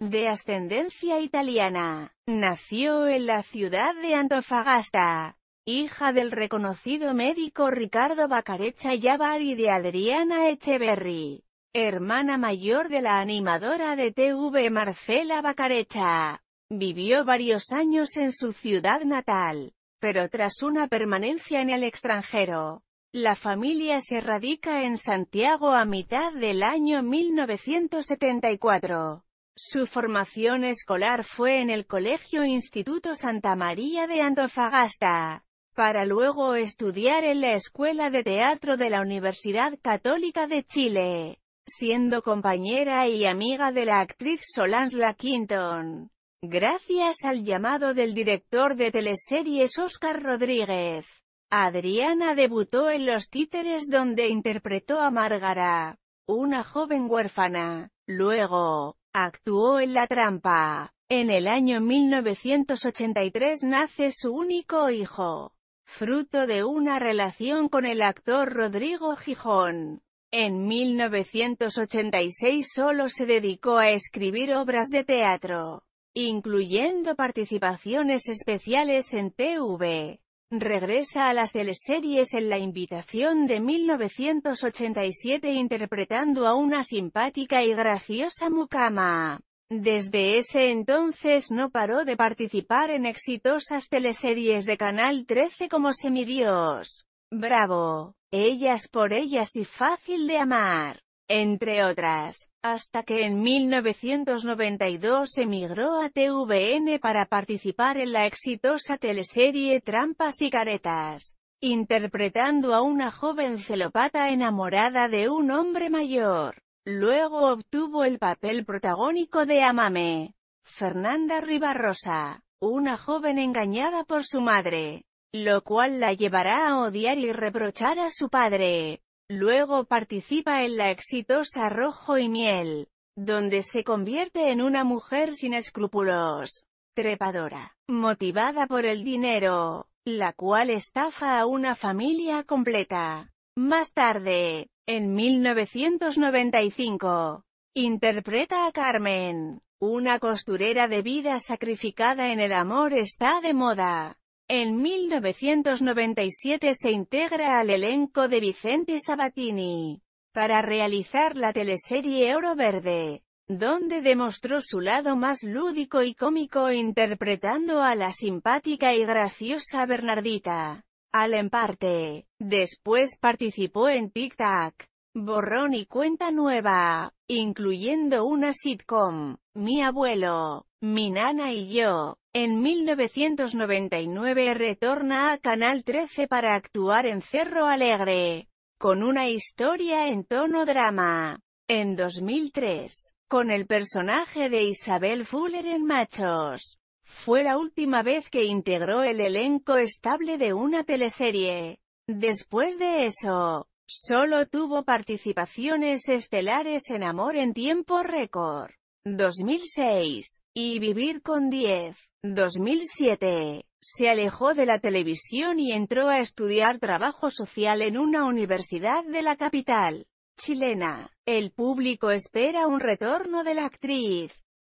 de ascendencia italiana. Nació en la ciudad de Antofagasta, hija del reconocido médico Ricardo Bacarecha Yavar y de Adriana Echeverri, hermana mayor de la animadora de TV Marcela Bacarecha. Vivió varios años en su ciudad natal, pero tras una permanencia en el extranjero, la familia se radica en Santiago a mitad del año 1974. Su formación escolar fue en el Colegio Instituto Santa María de Antofagasta, para luego estudiar en la Escuela de Teatro de la Universidad Católica de Chile, siendo compañera y amiga de la actriz Solange Laquinton. Gracias al llamado del director de teleseries Oscar Rodríguez, Adriana debutó en Los Títeres donde interpretó a Márgara, una joven huérfana. Luego, Actuó en la trampa. En el año 1983 nace su único hijo, fruto de una relación con el actor Rodrigo Gijón. En 1986 solo se dedicó a escribir obras de teatro, incluyendo participaciones especiales en TV, Regresa a las teleseries en La Invitación de 1987 interpretando a una simpática y graciosa mucama. Desde ese entonces no paró de participar en exitosas teleseries de Canal 13 como Semidios, Bravo, Ellas por Ellas y Fácil de Amar entre otras, hasta que en 1992 emigró a TVN para participar en la exitosa teleserie Trampas y Caretas, interpretando a una joven celopata enamorada de un hombre mayor. Luego obtuvo el papel protagónico de Amame, Fernanda Ribarrosa, una joven engañada por su madre, lo cual la llevará a odiar y reprochar a su padre. Luego participa en la exitosa Rojo y Miel, donde se convierte en una mujer sin escrúpulos, trepadora, motivada por el dinero, la cual estafa a una familia completa. Más tarde, en 1995, interpreta a Carmen, una costurera de vida sacrificada en el amor está de moda. En 1997 se integra al elenco de Vicente Sabatini para realizar la teleserie Oro Verde, donde demostró su lado más lúdico y cómico interpretando a la simpática y graciosa Bernardita. Al emparte, después participó en Tic Tac, Borrón y Cuenta Nueva, incluyendo una sitcom, Mi Abuelo, Mi Nana y Yo, en 1999 retorna a Canal 13 para actuar en Cerro Alegre, con una historia en tono drama. En 2003, con el personaje de Isabel Fuller en Machos, fue la última vez que integró el elenco estable de una teleserie. Después de eso, solo tuvo participaciones estelares en Amor en tiempo récord. 2006, y Vivir con 10, 2007. Se alejó de la televisión y entró a estudiar trabajo social en una universidad de la capital chilena. El público espera un retorno de la actriz.